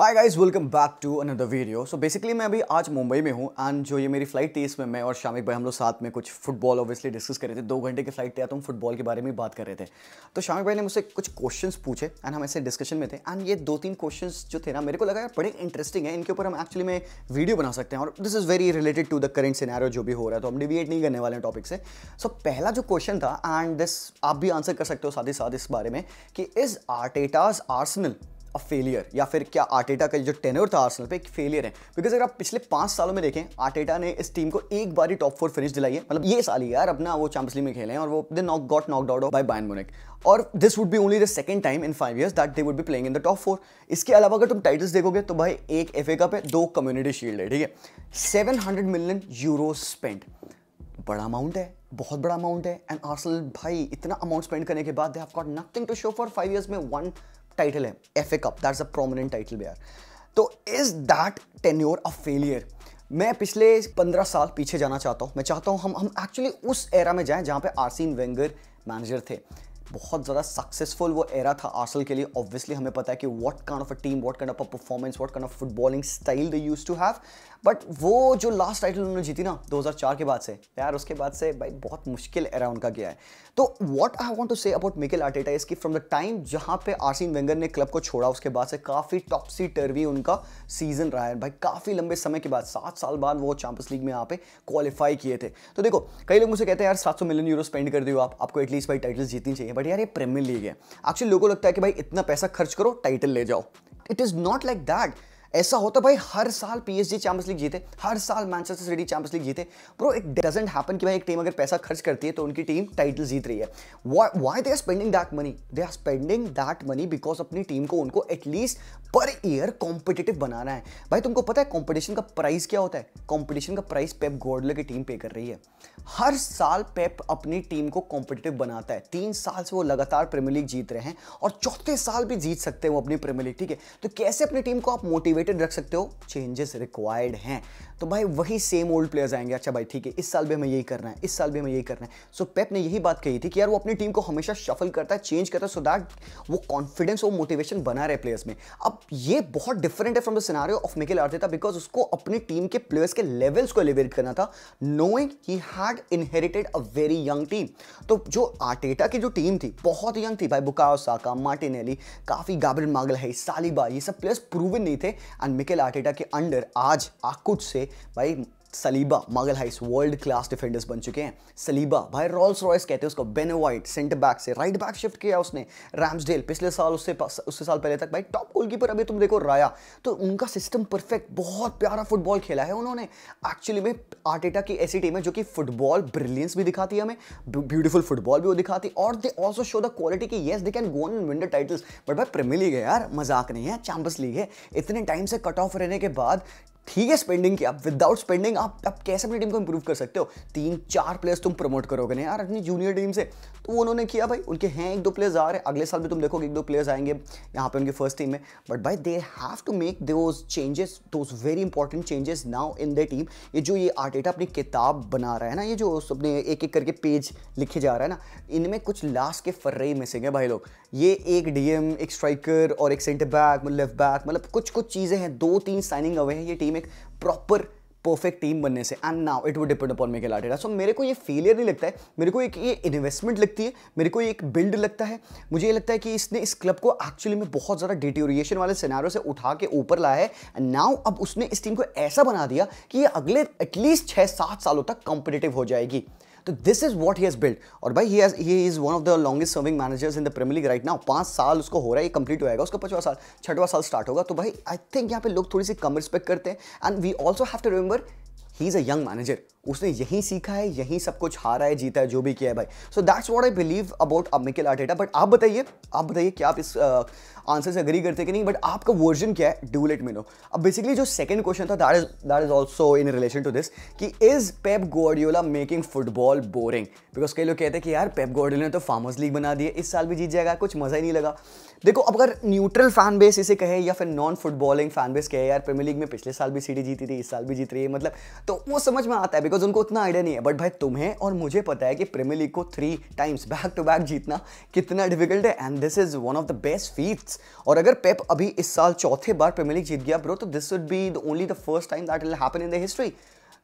high guys welcome back to another video so basically मैं अभी आज मुंबई में हूँ एंड जो ये मेरी फ्लाइट थी इसमें मैं और शामिक भाई हम लोग साथ में कुछ फुटबॉल ऑब्वियसली डिस्कस कर रहे थे दो घंटे की फ्लाइट थे तो हम फुटबॉल के बारे में बात कर रहे थे तो शामिक भाई ने मुझसे कुछ क्वेश्चन पूछे एंड हम ऐसे डिस्कशन में थे एंड ये दो तीन क्वेश्चन जो थे ना मेरे को लगा बड़े इंटरेस्टिंग है इनके ऊपर हम एक्चुअली में वीडियो बना सकते हैं और this is very related to the current scenario जो भी हो रहा है तो हम डिविएट नहीं करने वाले हैं टॉपिक से सो so, पहला जो क्वेश्चन था एंड दिस आप भी आंसर कर सकते हो साथ ही साथ इस बारे में कि is Arteta's Arsenal a failure या फिर क्या आर्टेटा का जो टेनर था आर्सेनल पे एक फेलियर है बिकॉज अगर आप पिछले पांच सालों में देखें आर्टेटा ने इस टीम को एक बार ही टॉप फोर फिनिश दिलाई है मतलब ये साल ही यार अपना वो चैंपियंस लीग में खेले हैं और वो they knock got knock out by Bayern Munich और this would be only the second time in five years that they would be playing in the top four इसके अलावा अगर तुम टाइटल्स देखोगे तो भाई एक एफ ए कप है दो कम्युनिटी शील्ड है ठीक है seven hundred million euro spend बड़ा अमाउंट है बहुत बड़ा अमाउंट है एंड आर्सल भाई इतना अमाउंट स्पेंड करने के बाद they have got nothing to show for five years में वन टाइटल है F A cup that's a prominent title bare तो is that tenure a failure मैं पिछले पंद्रह साल पीछे जाना चाहता हूँ मैं चाहता हूँ हम हम एक्चुअली उस एरा में जाएं जहाँ पे आरसीन वेंगर मैनेजर थे बहुत ज़्यादा सक्सेसफुल वो एरा था आर्सल के लिए ऑब्वियसली हमें पता है कि what kind of a team what kind of a performance what kind of footballing style they use to have but वो जो लास्ट टाइटल उन्होंने जीती ना 2004 के बाद से यार उसके बाद से भाई बहुत मुश्किल एरा उनका गया है तो what I want to say about Mikel Arteta की फ्रॉम द टाइम जहाँ पे आरसीन वेंगर ने क्लब को छोड़ा उसके बाद से काफ़ी टॉपसी टर्वी उनका सीजन रहा है भाई काफ़ी लंबे समय के बाद सात साल बाद वो चैंपियंस लीग में यहाँ पे क्वालिफाई किए थे तो देखो कई लोग मुझे कहते हैं यार सात मिलियन यूरो स्पेंड कर दियो आप आपको एटलीस्ट भाई टाइटल जीतनी चाहिए बट यार ये प्रीमियर लीग है एक्चुअली लोगों को लगता है कि भाई इतना पैसा खर्च करो टाइटल ले जाओ it is not like that ऐसा होता भाई हर साल पीएसजी चैंपियंस लीग जीते हर साल मैनचेस्टर सिटी चैंपियंस लीग जीते ब्रो इट डजेंट हैपन कि भाई एक टीम अगर पैसा खर्च करती है तो उनकी टीम टाइटल जीत रही है why they are spending that money they are spending that money because अपनी टीम को उनको एटलीस्ट पर ईयर कॉम्पिटेटिव बनाना है भाई तुमको पता है कॉम्पिटिशन का प्राइस क्या होता है कॉम्पिटिशन का प्राइस पेप गोडले की टीम पे कर रही है हर साल पेप अपनी टीम को कॉम्पिटेटिव बनाता है तीन साल से वो लगातार प्रीमियर लीग जीत रहे हैं और चौथे साल भी जीत सकते हैं वो अपनी प्रीमियर लीग ठीक है तो कैसे अपनी टीम को आप मोटिवेट मोटिवेटेड रख सकते हो चेंजेस रिक्वायर्ड हैं तो भाई वही सेम ओल्ड प्लेयर्स आएंगे अच्छा भाई ठीक है इस साल भी हमें यही करना है इस साल भी हमें यही करना है सो so, पेप ने यही बात कही थी कि यार वो अपनी टीम को हमेशा शफल करता है चेंज करता है सो so दैट वो कॉन्फिडेंस और मोटिवेशन बना रहे प्लेयर्स में अब ये बहुत डिफरेंट है from the scenario of Mikel Arteta because उसको अपनी टीम के प्लेयर्स के लेवल्स को एलिवेट करना था knowing he had inherited a very young team तो जो आर्टेटा की जो टीम थी बहुत यंग थी भाई बुकाओ साका मार्टिनेली काफ़ी गाब्रिल मागल है सालिबा ये सब प्लेयर्स प्रूवन नहीं थे एंड मिकेल आर्टेटा के अंडर आज आकुट से भाई सलीबा मागल हाइस वर्ल्ड क्लास डिफेंडर्स बन चुके हैं सलीबा भाई रॉल्स रॉयस कहते हैं उसको बेनो वाइट सेंटर बैक से राइट बैक शिफ्ट किया उसने रैम्सडेल पिछले साल उससे उससे साल पहले तक भाई टॉप गोलकीपर अभी तुम देखो राया तो उनका सिस्टम परफेक्ट बहुत प्यारा फुटबॉल खेला है उन्होंने एक्चुअली में आर्टेटा की ऐसी टीम है जो कि फुटबॉल ब्रिलियंस भी दिखाती है हमें ब्यूटीफुल फुटबॉल भी वो दिखाती और they also show the quality की yes they can go in winder titles but भाई प्रीमियर लीग है यार मजाक नहीं है चैंपियंस लीग है इतने टाइम से कट ऑफ रहने के बाद ठीक है स्पेंडिंग की आप विदाउट स्पेंडिंग आप आप कैसे अपनी टीम को इंप्रूव कर सकते हो तीन चार प्लेयर्स तुम प्रमोट करोगे ना यार अपनी जूनियर टीम से तो वो उन्होंने किया भाई उनके हैं एक दो प्लेयर्स आ रहे हैं अगले साल भी तुम देखोगे एक दो प्लेयर्स आएंगे यहाँ पे उनके फर्स्ट टीम में बट भाई they have to make those changes those very important changes now in the team ये जो ये आर्टेटा अपनी किताब बना रहा है ना ये जो अपने एक एक करके पेज लिखे जा रहा है ना इनमें कुछ लास्ट के फर्रे मिसिंग है भाई लोग ये एक डीएम एक स्ट्राइकर और एक सेंटर बैक लेफ्ट बैक मतलब, मतलब कुछ कुछ चीज़ें हैं दो तीन साइनिंग अवे हैं ये टीम एक प्रॉपर परफेक्ट टीम बनने से and now it would depend upon Mikel Arteta so मेरे को ये फेलियर नहीं लगता है मेरे को एक ये इन्वेस्टमेंट लगती है मेरे को एक बिल्ड लगता है मुझे ये लगता है कि इसने इस क्लब को एक्चुअली में बहुत ज़्यादा डिटोरिएशन वाले सिनारों से उठा के ऊपर लाया है एंड नाउ अब उसने इस टीम को ऐसा बना दिया कि ये अगले एटलीस्ट छः सात सालों तक कॉम्पिटेटिव हो जाएगी तो this is what he has build और भाई he he is one of the longest serving managers in the Premier League right now पांच साल उसको हो रहा है ये कंप्लीट हो जाएगा उसका पचवा साल छठवा साल स्टार्ट होगा तो भाई आई थिंक यहाँ पे लोग थोड़ी सी कम रिस्पेक्ट करते हैं and we also have to remember he is a young manager उसने यही सीखा है यहीं सब कुछ हारा है जीता है जो भी किया है भाई so that's what I believe about अब मिकेल आर्टेटा बट आप बताइए आप बताइए क्या आप इस आंसर से अग्री करते कि नहीं बट आपका वर्जन क्या है डू लेट मी नो अब बेसिकली जो सेकंड क्वेश्चन था that is that is also in relation to this कि is Pep Guardiola making football boring because कई लोग कहते हैं कि यार पेप गोडियोला ने तो फार्मर्स लीग बना दिया इस साल भी जीत जाएगा कुछ मज़ा ही नहीं लगा देखो अब अगर न्यूट्रल फैन बेस इसे कहे या फिर नॉन फुटबॉलिंग फैन बेस कहे यार प्रीमियर लीग में पिछले साल भी सीटी जीती थी इस साल भी जीत रही है मतलब तो वो समझ में आता है बिकॉज उनको उतना आइडिया नहीं है बट भाई तुम्हें और मुझे पता है कि प्रीमियर लीग को three times back to back जीतना कितना डिफिकल्ट है and this is one of the best feats और अगर पेप अभी इस साल चौथे बार प्रीमियर लीग जीत गया ब्रो तो this would be the only the first time that will happen in the history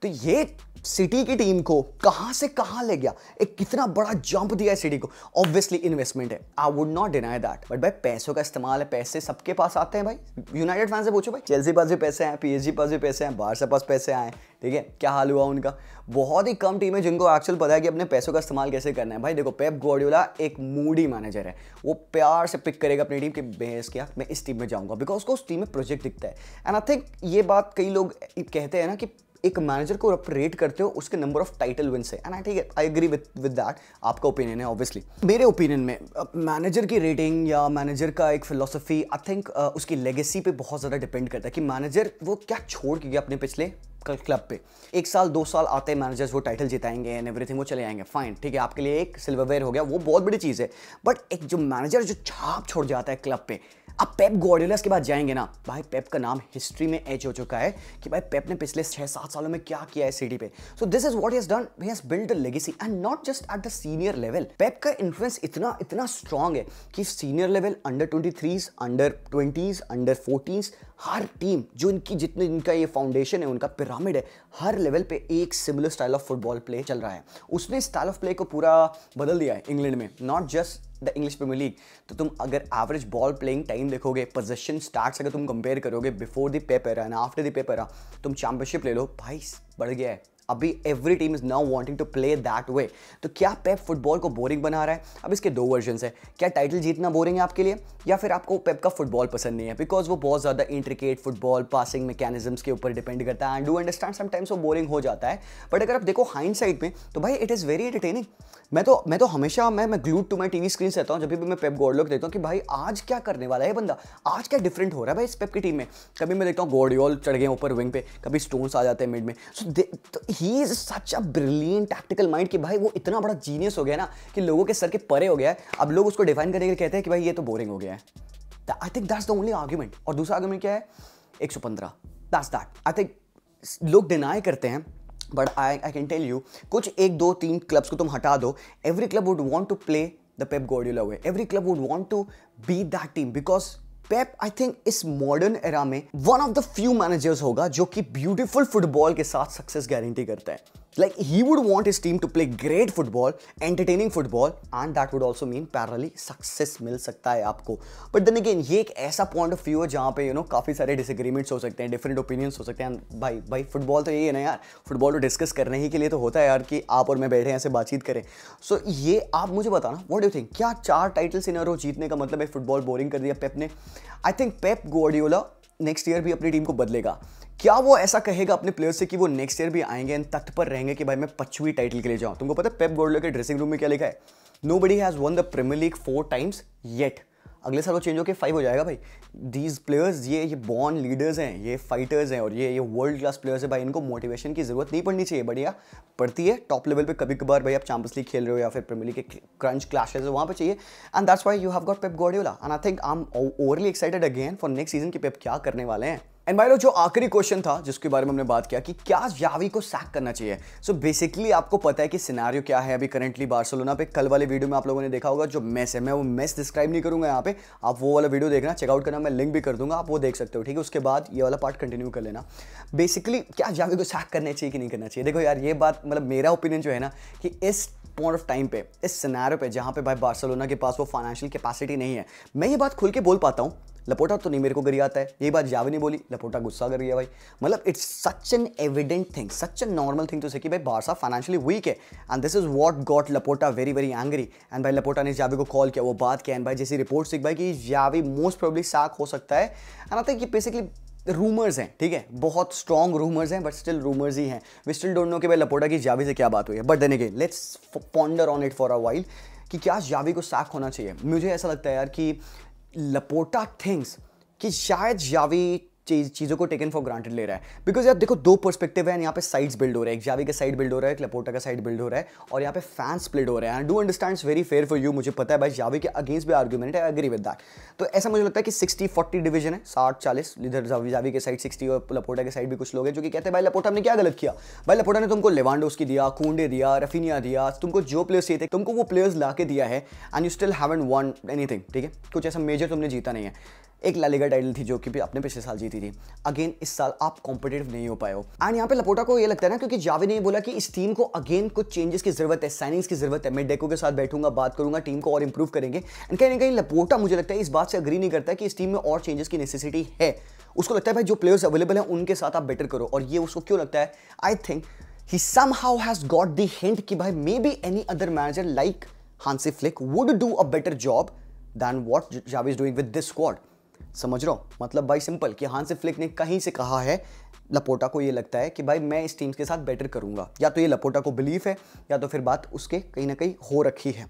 तो ये सिटी की टीम को कहां से कहां ले गया एक कितना बड़ा जंप दिया है सिटी को ऑब्वियसली इन्वेस्टमेंट है I would not deny that but भाई पैसों का इस्तेमाल है पैसे सबके पास आते हैं भाई यूनाइटेड फैन से पूछो भाई चेल्सी पास भी पैसे हैं पीएचजी पास भी पैसे हैं बाहर से पास पैसे आए ठीक है क्या हाल हुआ उनका बहुत ही कम टीम है जिनको एक्चुअल पता है कि अपने पैसों का इस्तेमाल कैसे करना है भाई देखो पेप गोडियोला एक मूडी मैनेजर है वो प्यार से पिक करेगा अपनी टीम के बेस किया मैं इस टीम में जाऊंगा बिकॉज उसको उस टीम में प्रोजेक्ट दिखता है एंड आई थिंक ये बात कई लोग कहते हैं ना कि एक मैनेजर को रेट करते हो उसके नंबर ऑफ टाइटल विन से एंड आई ठीक है I agree with with that आपका ओपिनियन है ऑब्वियसली मेरे ओपिनियन में मैनेजर की रेटिंग या मैनेजर का एक फिलोसफी आई थिंक उसकी लेगेसी पे बहुत ज़्यादा डिपेंड करता है कि मैनेजर वो क्या छोड़ के गया अपने पिछले क्लब पे एक साल दो साल आते हैं मैनेजर्स वो टाइटल जिताएंगे एंड एवरीथिंग वो चले आएंगे फाइन ठीक है आपके लिए एक सिल्वरवेयर हो गया वो बहुत बड़ी चीज़ है बट एक जो मैनेजर जो छाप छोड़ जाता है क्लब पे अब पेप गॉर्डियोला के बाद जाएंगे ना भाई पेप का नाम हिस्ट्री में एच हो चुका है कि भाई पेप ने पिछले छः सात सालों में क्या किया है सिटी पे so this is what done has build a legacy and not just at the senior level Pep का इन्फ्लुएंस इतना इतना स्ट्रांग है कि senior level under twenty threes under twenties under forties हर टीम जो इनकी जितने इनका ये फाउंडेशन है उनका पिरामिड है हर लेवल पे एक similar style of football play चल रहा है उसने स्टाइल ऑफ प्ले को पूरा बदल दिया है इंग्लैंड में not just the English Premier League तो तुम अगर एवरेज बॉल प्लेइंग टाइम देखोगे पोजिशन स्टार्ट अगर तुम कंपेयर करोगे before the Pep era and after the Pep era तुम चैंपियनशिप ले लो भाई बढ़ गया है अभी every team is now wanting to play that way तो क्या पेप फुटबॉल को बोरिंग बना रहा है अब इसके दो वर्जन है क्या टाइटल जीतना बोरिंग है आपके लिए या फिर आपको पेप का फुटबॉल पसंद नहीं है बिकॉज वो बहुत ज़्यादा इंट्रिकेट फुटबॉल पासिंग मैकेनिज्म्स के ऊपर डिपेंड करता है एंड डू अंडरस्टैंड समटाइम्स वो बोरिंग हो जाता है बट अगर आप देखो हाइंड साइड में तो भाई इट इज़ वेरी एंटरटेनिंग मैं तो मैं तो हमेशा मैं मैं glued to my TV screen रहता हूँ जब भी मैं पेप गोडलोक देखता हूँ कि भाई आज क्या करने वाला है बंदा आज क्या डिफरेंट हो रहा है भाई इस पेप की टीम में कभी मैं देखता हूँ गोडियोल चढ़ गए ऊपर विंग पे कभी स्टोन्स आ जाते हैं मिड में so so, he is such a brilliant tactical mind कि भाई वो इतना बड़ा जीनियस हो गया ना कि लोगों के सर के परे हो गया है अब लोग उसको डिफाइन करने के लिए कहते हैं कि भाई ये तो बोरिंग हो गया है I think that's the only argument और दूसरा आर्ग्यूमेंट क्या है एक सौ पंद्रह दैट्स दैट आई थिंक लोग डिनाई करते हैं but I I can tell you कुछ एक दो तीन क्लब्स को तुम हटा दो every club would want to play the Pep Guardiola way every club would want to be that team because Pep I think इस मॉडर्न एरा में one of the few managers होगा जो कि ब्यूटीफुल फुटबॉल के साथ success guarantee करता है Like he would want his team to play great football, entertaining football, and that would also mean parallelly success मिल सकता है आपको बट देन अगेन ये एक ऐसा पॉइंट ऑफ व्यू है जहाँ पे यू you नो know, काफ़ी सारे डिसग्रीमेंट्स हो सकते हैं डिफरेंट ओपिनियंस हो सकते हैं भाई भाई फुटबॉल तो यही है ना यार फुटबॉल तो डिस्कस करने ही के लिए तो होता है यार कि आप और मैं बैठे ऐसे बातचीत करें सो so, ये आप मुझे बताना वॉट यू थिंक क्या चार टाइटल सीनर जीतने का मतलब है फुटबॉल बोरिंग कर दिया पेप ने I think Pep Guardiola next year भी अपनी टीम को बदलेगा क्या वो ऐसा कहेगा अपने प्लेयर्स से कि वो नेक्स्ट ईयर भी आएंगे एंड तख्त पर रहेंगे कि भाई मैं पचवीं टाइटल के लिए जाऊँ तुमको पता है पेप गोडलो के ड्रेसिंग रूम में क्या लिखा है nobody has won the Premier League four times yet अगले साल वो चेंज होकर फाइव हो जाएगा भाई दीज प्लेयर्स ये ये बॉर्न लीडर्स हैं ये फाइटर्स हैं और ये ये वर्ल्ड क्लास प्लेयर्स हैं भाई इनको मोटिवेशन की ज़रूरत नहीं पड़नी चाहिए बढ़िया पड़ती है टॉप लेवल पे कभी कभार भाई आप चैंपियंस लीग खेल रहे हो या फिर प्रीमियर लीग के क्रंच क्लाशेज वहाँ पर चाहिए and that's why you have got Pep Guardiola and I think I am overly excited again for next season की पेप क्या करने वाले हैं एंड भाई लोग जो आखिरी क्वेश्चन था जिसके बारे में हमने बात किया कि क्या जावी को सैक करना चाहिए सो so बेसिकली आपको पता है कि सिनारियो क्या है अभी करंटली बार्सोलोना पे कल वाले वीडियो में आप लोगों ने देखा होगा जो मेस है मैं वो मेस डिस्क्राइब नहीं करूंगा यहाँ पे आप वो वाला वीडियो देखना चेकआउट करना मैं लिंक भी कर दूंगा आप वो देख सकते हो ठीक है उसके बाद ये वाला पार्ट कंटिन्यू कर लेना बेसिकली क्या जावी को सैक करना चाहिए कि नहीं करना चाहिए देखो यार ये बात मतलब मेरा ओपिनियन जो है ना कि इस पॉइंट ऑफ टाइम पे इस सिनारो पे जहाँ पे भाई बार्सोलोना के पास वो फाइनेंशियल कैपेसिटी नहीं है मैं ये बात खुल के बोल पाता हूँ लपोटा तो नहीं मेरे को गरी आता है ये बात जावे नहीं बोली लपोटा गुस्सा कर गया भाई मतलब it's such an evident thing such an normal thing to say कि भाई बारसा फाइनेंशियली वीक है and this is what got Laporta very very angry and भाई लपोटा ने जावे को कॉल किया वो बात किया एंड भाई जैसी रिपोर्ट सीख भाई कि जावे मोस्ट प्रोबली साक हो सकता है एंड आता है ये बेसिकली रूमर्स हैं ठीक है बहुत स्ट्रॉन्ग रूमर्स हैं बट स्टिल रूमर्स ही हैं वी स्टिल डोंट नो कि भाई लपोटा की जावी से क्या बात हुई है but then again let's ponder on it for a while कि क्या जावी को साख होना चाहिए मुझे ऐसा लगता है यार कि लपोटा थिंग्स कि शायद यावी चीज चीज़ों को टेकन फॉर ग्रांटेड ले रहा है बिकॉज यार देखो दो परस्पेक्टिव है यहाँ पे साइड्स बिल्ड हो रहे हैं जावी का साइड बिल्ड हो रहा है लपोटा का साइड बिल्ड हो रहा है और यहाँ पे फैंस बिल्ड हो रहे हैं do understand very fair for you मुझे पता है भाई जावी के अगेंस्ट भी आर्ग्यूमेंट है अग्री विद दैट तो ऐसा मुझे लगता है कि सिक्सटी फोर्टी डिवीजन है साठ चालीस इधर जावी जावी के साइड सिक्सटी और लपोटा के साइड भी कुछ लोग हैं जो कि कहते हैं भाई लपोटा ने क्या गलत किया भाई लपोटा ने तुमको लेवांडो की दिया कूडे दिया रफीनिया दिया तुमको जो प्लेयर्स चाहिए थे तुमको वो प्लेयर्स ला के दिया है and you still haven't won anything ठीक है कुछ ऐसा मेजर तुमने जीता नहीं है एक लालीगा टाइटल थी जो कि आपने पिछले साल जीती थी अगेन इस साल आप कॉम्पिटेटिव नहीं हो पाए हो एंड यहाँ पे लपोटा को ये लगता है ना क्योंकि जावे ने बोला कि इस टीम को अगेन कुछ चेंजेस की जरूरत है साइनिंग्स की जरूरत है मैं डेको के साथ बैठूंगा बात करूंगा टीम को और इंप्रूव करेंगे एंड कहीं ना कहीं लपोटा मुझे लगता है इस बात से अग्री नहीं करता कि इस टीम में और चेंजेस की नेसेसिटी है उसको लगता है भाई जो प्लेयर्स अवेलेबल हैं उनके साथ आप बेटर करो और ये उसको क्यों लगता है I think he somehow has got the hint ki may be any other manager like Hansi Flick would do a better job than what Javi is doing with this squad समझ रहा हूँ मतलब भाई सिंपल कि हाँ से flick ने कहीं से कहा है लपोटा को ये लगता है कि भाई मैं इस टीम के साथ बेटर करूंगा या तो ये लपोटा को बिलीव है या तो फिर बात उसके कहीं ना कहीं हो रखी है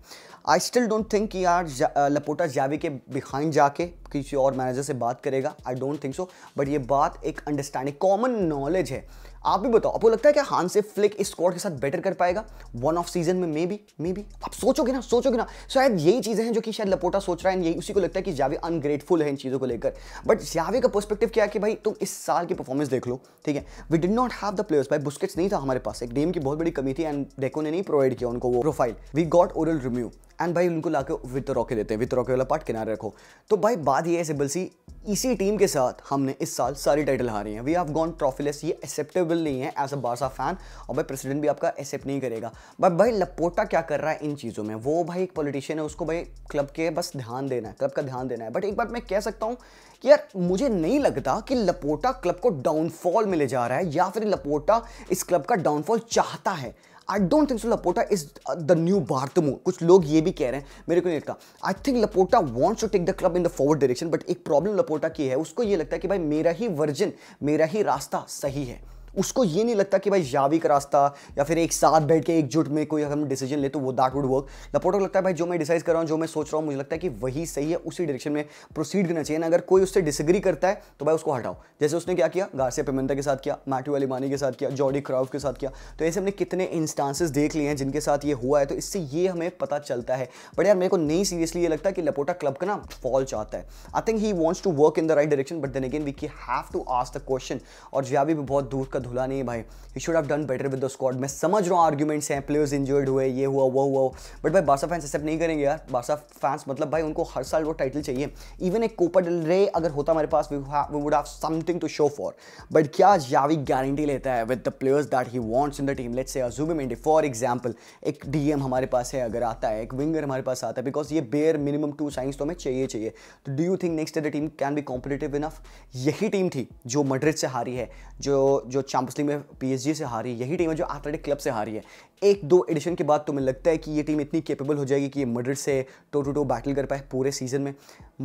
आई स्टिल डोंट थिंक कि यार जा, लपोटा जावी के बिहाइंड जाके किसी और मैनेजर से बात करेगा I don't think so but ये बात एक अंडरस्टैंडिंग कॉमन नॉलेज है आप भी बताओ आपको लगता है कि हान से फ्लिक इस स्क्वाड के साथ बेटर कर पाएगा वन ऑफ सीजन में मे बी मे बी आप सोचोगे ना सोचोगे ना शायद यही चीज़ें हैं जो कि शायद लपोटा सोच रहा है यही उसी को लगता है कि जावे अनग्रेटफुल है इन चीज़ों को लेकर बट जावे का पर्सपेक्टिव क्या है कि भाई तुम इस साल की परफॉर्मेंस देख लो ठीक है we did not have the players भाई बुस्केट्स नहीं था हमारे पास एक डेम की बहुत बड़ी कमी थी एंड डेको ने नहीं प्रोवाइड किया उनको वो profile we got oral review and भाई उनको लाकर विद रॉके देते हैं विद रॉके वाला पार्ट किनारे रखो तो भाई बात ये है सिंपल सी इसी टीम के साथ हमने इस साल सारी टाइटल हारी हैं वी हैव गॉन ट्रॉफीलेस ये एक्सेप्टेबल नहीं है एज अ बारसा फैन और भाई प्रेसिडेंट भी आपका एक्सेप्ट नहीं करेगा बट भाई लपोटा क्या कर रहा है इन चीज़ों में वो भाई एक पॉलिटिशियन है उसको भाई क्लब के बस ध्यान देना है क्लब का ध्यान देना है बट एक बात मैं कह सकता हूँ कि यार मुझे नहीं लगता कि लपोटा क्लब को डाउनफॉल मिले जा रहा है या फिर लपोटा इस क्लब का डाउनफॉल चाहता है I don't think so Laporta is the new Bartomeu कुछ लोग ये भी कह रहे हैं मेरे को नहीं लगता I think Laporta wants to take the club in the forward direction but एक प्रॉब्लम लपोटा की है उसको ये लगता है कि भाई मेरा ही वर्जन मेरा ही रास्ता सही है उसको ये नहीं लगता कि भाई जावी का रास्ता या फिर एक साथ बैठ के एकजुट में कोई अगर हम डिसीजन ले तो वो दैट वुड वर्क लपोटो लगता है भाई जो मैं डिसाइड कर रहा हूँ जो मैं सोच रहा हूँ मुझे लगता है कि वही सही है उसी डायरेक्शन में प्रोसीड करना चाहिए ना अगर कोई उससे डिसग्री करता है तो भाई उसको हटाओ जैसे उसने क्या किया गार्सिया पेमेंटा के साथ किया वाली अलीमानी के साथ किया जॉडी क्राउफ के साथ किया तो ऐसे हमने कितने इंस्टांसेस देख लिए हैं जिनके साथ ये हुआ है तो इससे ये हमें पता चलता है बट यार मेरे को नहीं सीरियसली ये लगता कि लपोटा क्लब का ना फॉल चाहता है I think he wants to work in the right direction but then again we की have to ask the question और जिया भी बहुत दूर का धुला नहीं भाई he should have done better with the squad मैं समझ रहा हूँ आर्ग्यूमेंट्स हैं प्लेयर्स इंजर्ड हुए ये हुआ वो हुआ बट भाई बासा फैंस एक्सेप्ट नहीं करेंगे यार बासा फैंस मतलब भाई उनको हर साल वो टाइटल चाहिए इवन एक कोपा डल रे अगर होता हमारे पास we would have something to show for but क्या यावी गारंटी लेता है with the players that he wants in the team let's say अजूबे मेंडी फॉर एग्जाम्पल एक डीएम हमारे पास है अगर आता है एक विंगर हमारे पास आता है बिकॉज ये बेयर मिनिमम टू साइंस तो हमें चाहिए चाहिए तो do you think next year the team can be competitive enough यही टीम थी जो मड्रिड से हारी है जो जो चैंपियंस लीग में पीएसजी से हारी यही टीम है जो एथलेटिक क्लब से हारी है एक दो एडिशन के बाद तुम्हें लगता है कि ये टीम इतनी केपेबल हो जाएगी कि ये मड्रिड से टो टू टो बैटल कर पाए पूरे सीजन में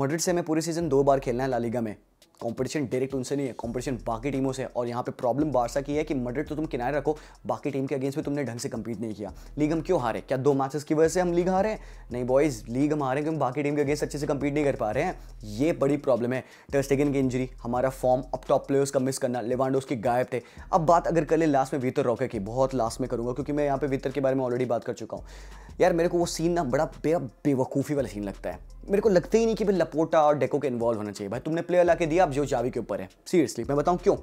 मड्रिड से हमें पूरे सीजन दो बार खेलना है लालीगा में कॉम्पिटिशन डायरेक्ट उनसे नहीं है कॉम्पिटिशन बाकी टीमों से और यहाँ पे प्रॉब्लम बारसा की है कि मडर तो तुम किनारे रखो बाकी टीम के अगेंस्ट में तुमने ढंग से कम्पीट नहीं किया लीग हम क्यों हारे क्या दो मैचेस की वजह से हम लीग हारे नहीं बॉयज़ लीग हम हारे क्योंकि बाकी टीम के अगेंस्ट अच्छे से कम्पीट नहीं कर पा रहे हैं ये बड़ी प्रॉब्लम है टर्स्टेगन की इंजरी हमारा फॉर्म अब टॉप प्लेयर्स का मिस करना लेवांडोस की गायब थे अब बात अगर कर ले लास्ट में वितर रॉके की बहुत लास्ट में करूँगा क्योंकि मैं यहाँ पे वितर के बारे में ऑलरेडी बात कर चुका हूँ यार मेरे को वो सीन ना बड़ा बेवकूफ़ी वाला सीन लगता है मेरे को लगता ही नहीं कि भाई लपोटा और डेको के इन्वॉल्व होना चाहिए भाई तुमने प्लेयर ला के दिया आप जो जावी के ऊपर है सीरियसली मैं बताऊँ क्यों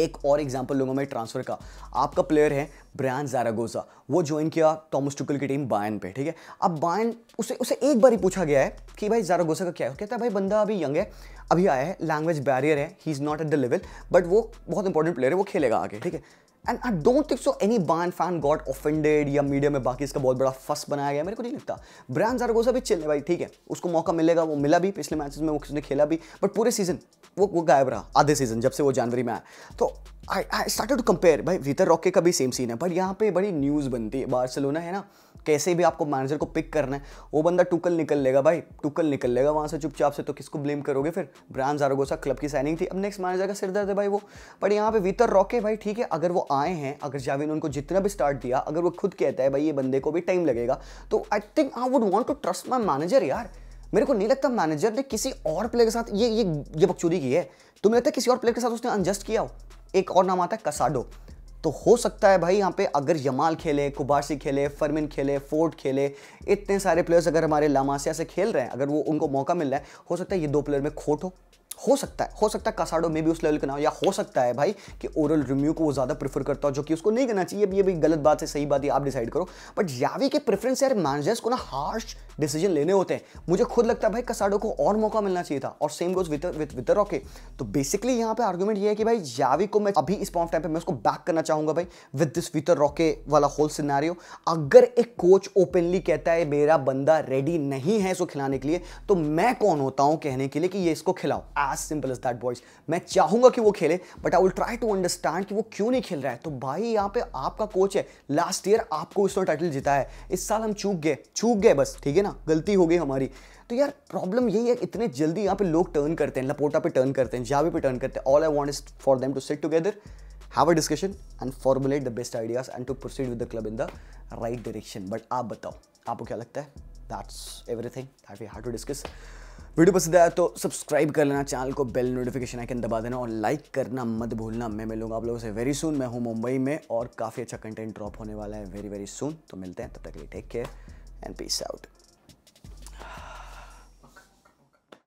एक और एग्जाम्पल लूंगा मैं ट्रांसफर का आपका प्लेयर है ब्रांड जारागोजा वो ज्वाइन किया टॉमस टुकल की टीम बायन पे ठीक है अब बायन उसे उसे एक बार ही पूछा गया है कि भाई जारागोजा का क्या है कहता है भाई बंदा अभी यंग है अभी आया है लैंग्वेज बैरियर है he is not at the level but वो बहुत इंपॉर्टेंट प्लेयर है वो खेलेगा आगे ठीक है and I don't think so any बान फैन गॉट ऑफेंडेड या मीडिया में बाकी इसका बहुत बड़ा फस बनाया गया मेरे को नहीं लगता ब्रांड जारगोजा भी चिल्ले भाई ठीक है उसको मौका मिलेगा वो मिला भी पिछले मैचेस में वो किसने खेला भी बट पूरे सीजन वो वो गायब रहा आधे सीजन जब से वो जनवरी में आया तो आई स्टार्ट टू कंपेयर भाई वितर रॉके का भी सेम सीन है बट यहाँ पे बड़ी न्यूज़ बनती है बार्सिलोना है ना कैसे भी आपको मैनेजर को पिक करना है वो बंदा टुकल निकल लेगा भाई टुकल निकल लेगा वहाँ से चुपचाप से तो किसको ब्लेम करोगे फिर ब्रांड जारोगोसा क्लब की साइनिंग थी अब नेक्स्ट मैनेजर का सिरदर्द है भाई वो बट यहाँ पे वितर रॉके भाई ठीक है अगर वो आए हैं अगर जाविन उनको जितना भी स्टार्ट दिया अगर वो खुद कहता है भाई ये बंदे को भी टाइम लगेगा तो I think I would want to trust my manager यार मेरे को नहीं लगता मैनेजर ने किसी और प्लेयर के साथ ये ये ये बकचोदी की है तुम्हें लगता है किसी और प्लेयर के साथ उसने अनजस्ट किया हो एक और नाम आता है कसाडो तो हो सकता है भाई यहाँ पे अगर यमाल खेले कुबासी खेले फरमिन खेले फोर्ट खेले इतने सारे प्लेयर्स अगर हमारे लामासिया से खेल रहे हैं अगर वो उनको मौका मिल रहा है हो सकता है ये दो प्लेयर में खोट हो हो सकता है हो सकता है कासाडो में भी उस लेवल का ना हो या हो सकता है भाई कि ओरल रिम्यू को वो ज़्यादा प्रेफर करता हो जो कि उसको नहीं करना चाहिए ये भी गलत बात है सही बात है आप डिसाइड करो बट यावी के प्रेफरेंस यार मैनेजर्स को ना हार्श डिसीजन लेने होते हैं मुझे खुद लगता है भाई कसाडो को और मौका मिलना चाहिए था और same goes with with Roque तो बेसिकली यहाँ पे आर्गूमेंट ये है कि भाई यावी को मैं अभी इस पॉइंट टाइम पे मैं उसको बैक करना चाहूंगा भाई विद दिस विद रॉके वाला होल सिनारियो अगर एक कोच ओपनली कहता है मेरा बंदा रेडी नहीं है इसको खिलाने के लिए तो मैं कौन होता हूँ कहने के लिए कि ये इसको खिलाओ as simple is that boys मैं चाहूंगा कि वो खेले but I will try to understand कि वो क्यों नहीं खेल रहा है तो भाई यहाँ पे आपका कोच है लास्ट ईयर आपको उसने टाइटल जीता है इस साल हम चूक गए चूक गए बस ठीक है ना गलती हो गई हमारी तो यार प्रॉब्लम यही है इतने जल्दी यहाँ पे लोग टर्न करते हैं लपोटा पे टर्न करते हैं जावे पे टर्न करते हैं all I want is for them to set together have a discussion and formulate the best ideas and to proceed with the club in the right direction but आप बताओ आपको क्या लगता है that's everything that we have to discuss video पसंद आया तो subscribe कर लेना चैनल को बेल नोटिफिकेशन आइकन दबा देना और लाइक करना मत भूलना मैं मिलूंगा आप लोगों से वेरी सुन मैं हूँ मुंबई में और काफ़ी अच्छा कंटेंट ड्रॉप होने वाला है वेरी वेरी सुन तो मिलते हैं तब तक के लिए take care and peace out